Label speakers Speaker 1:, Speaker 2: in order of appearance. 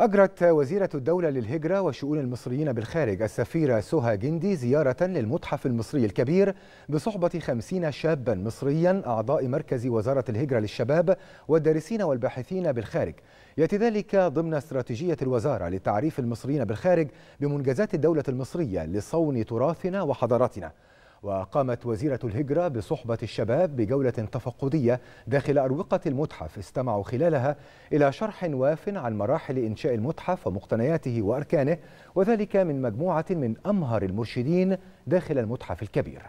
Speaker 1: أجرت وزيرة الدولة للهجرة وشؤون المصريين بالخارج السفيرة سهى جندي زيارة للمتحف المصري الكبير بصحبة خمسين شابا مصريا أعضاء مركز وزارة الهجرة للشباب والدارسين والباحثين بالخارج يأتي ذلك ضمن استراتيجية الوزارة لتعريف المصريين بالخارج بمنجزات الدولة المصرية لصون تراثنا وحضارتنا وقامت وزيرة الهجرة بصحبة الشباب بجولة تفقدية داخل أروقة المتحف استمعوا خلالها إلى شرح واف عن مراحل إنشاء المتحف ومقتنياته وأركانه وذلك من مجموعة من أمهر المرشدين داخل المتحف الكبير